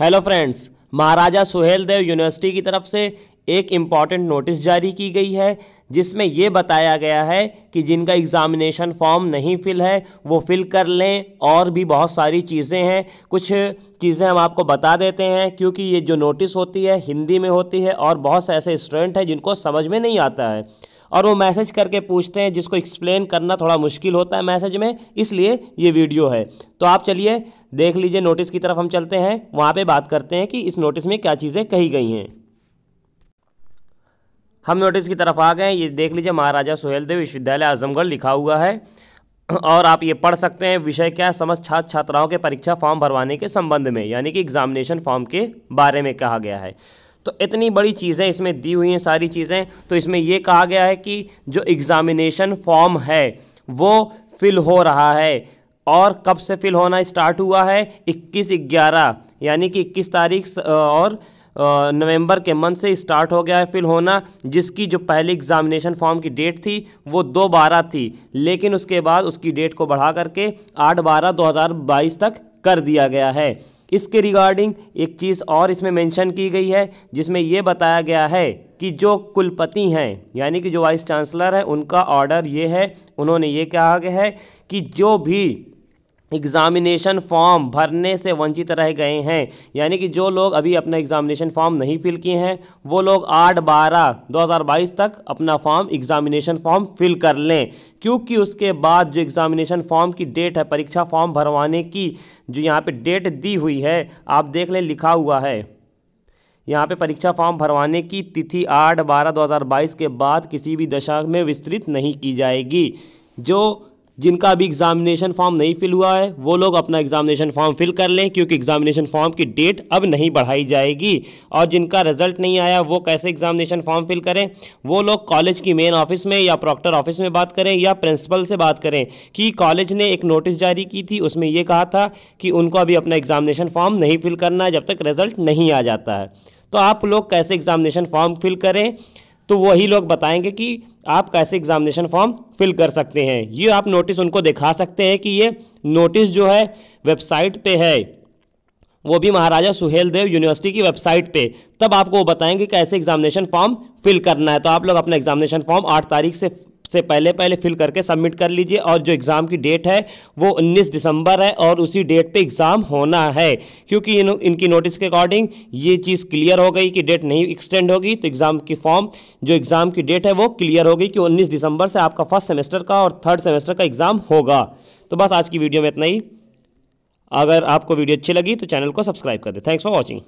hello friends Maharaja Suhel Dev university की तरफ से एक इम्पॉर्टेंट नोटिस जारी की गई है जिसमें ये बताया गया है कि जिनका एग्ज़ामिनेशन फॉर्म नहीं फिल है वो फिल कर लें और भी बहुत सारी चीज़ें हैं कुछ चीज़ें हम आपको बता देते हैं क्योंकि ये जो नोटिस होती है हिंदी में होती है और बहुत से ऐसे स्टूडेंट हैं जिनको समझ में नहीं आता है और वो मैसेज करके पूछते हैं जिसको एक्सप्लेन करना थोड़ा मुश्किल होता है मैसेज में इसलिए ये वीडियो है तो आप चलिए देख लीजिए नोटिस की तरफ हम चलते हैं वहाँ पर बात करते हैं कि इस नोटिस में क्या चीज़ें कही गई हैं हम नोटिस की तरफ आ गए ये देख लीजिए महाराजा सुहेलदेव विश्वविद्यालय आजमगढ़ लिखा हुआ है और आप ये पढ़ सकते हैं विषय क्या समस्त छात्र छात्राओं के परीक्षा फॉर्म भरवाने के संबंध में यानी कि एग्जामिनेशन फॉर्म के बारे में कहा गया है तो इतनी बड़ी चीज़ें इसमें दी हुई हैं सारी चीज़ें तो इसमें यह कहा गया है कि जो एग्ज़ामिनेशन फॉर्म है वो फिल हो रहा है और कब से फिल होना स्टार्ट हुआ है इक्कीस ग्यारह यानी कि इक्कीस तारीख और नवंबर के मंथ से स्टार्ट हो गया है फिल होना जिसकी जो पहली एग्ज़ामिनेशन फॉर्म की डेट थी वो दो बारह थी लेकिन उसके बाद उसकी डेट को बढ़ा करके आठ बारह दो हज़ार बाईस तक कर दिया गया है इसके रिगार्डिंग एक चीज़ और इसमें मेंशन की गई है जिसमें ये बताया गया है कि जो कुलपति हैं यानी कि जो वाइस चांसलर है उनका ऑर्डर ये है उन्होंने ये कहा गया है कि जो भी एग्ज़ामिनेशन फॉर्म भरने से वंचित रह गए हैं यानी कि जो लोग अभी अपना एग्ज़ामिनेशन फॉर्म नहीं फिल किए हैं वो लोग आठ बारह 2022 तक अपना फॉर्म एग्ज़ामिनेशन फॉर्म फिल कर लें क्योंकि उसके बाद जो एग्ज़ामिनेशन फॉर्म की डेट है परीक्षा फॉर्म भरवाने की जो यहाँ पे डेट दी हुई है आप देख लें लिखा हुआ है यहाँ पे परीक्षा फॉर्म भरवाने की तिथि आठ बारह दो के बाद किसी भी दशा में विस्तृत नहीं की जाएगी जो जिनका अभी एग्जामिनेशन फॉर्म नहीं फिल हुआ है वो लोग अपना एग्जामिनेशन फॉर्म फिल कर लें क्योंकि एग्जामिनेशन फॉर्म की डेट अब नहीं बढ़ाई जाएगी और जिनका रिजल्ट नहीं आया वो कैसे एग्जामिनेशन फॉर्म फिल करें वो लोग कॉलेज की मेन ऑफिस में या प्रॉक्टर ऑफिस में बात करें या प्रिंसिपल से बात करें कि कॉलेज ने एक नोटिस जारी की थी उसमें यह कहा था कि उनको अभी अपना एग्जामिनेशन फॉर्म नहीं फिल करना है जब तक रिजल्ट नहीं आ जाता है तो आप लोग कैसे एग्जामिनेशन फॉर्म फिल करें तो वही लोग बताएंगे कि आप कैसे एग्जामिनेशन फॉर्म फिल कर सकते हैं ये आप नोटिस उनको दिखा सकते हैं कि ये नोटिस जो है वेबसाइट पे है वो भी महाराजा सुहेल देव यूनिवर्सिटी की वेबसाइट पे तब आपको वो बताएंगे कैसे एग्जामिनेशन फॉर्म फिल करना है तो आप लोग अपना एग्जामिनेशन फॉर्म आठ तारीख से से पहले पहले फिल करके सबमिट कर लीजिए और जो एग्ज़ाम की डेट है वो 19 दिसंबर है और उसी डेट पे एग्ज़ाम होना है क्योंकि इन, इनकी नोटिस के अकॉर्डिंग ये चीज़ क्लियर हो गई कि डेट नहीं एक्सटेंड होगी तो एग्ज़ाम की फॉर्म जो एग्ज़ाम की डेट है वो क्लियर होगी कि उन्नीस दिसंबर से आपका फर्स्ट सेमेस्टर का और थर्ड सेमेस्टर का एग्ज़ाम होगा तो बस आज की वीडियो में इतना ही अगर आपको वीडियो अच्छी लगी तो चैनल को सब्सक्राइब कर दें थैंक्स फॉर वॉचिंग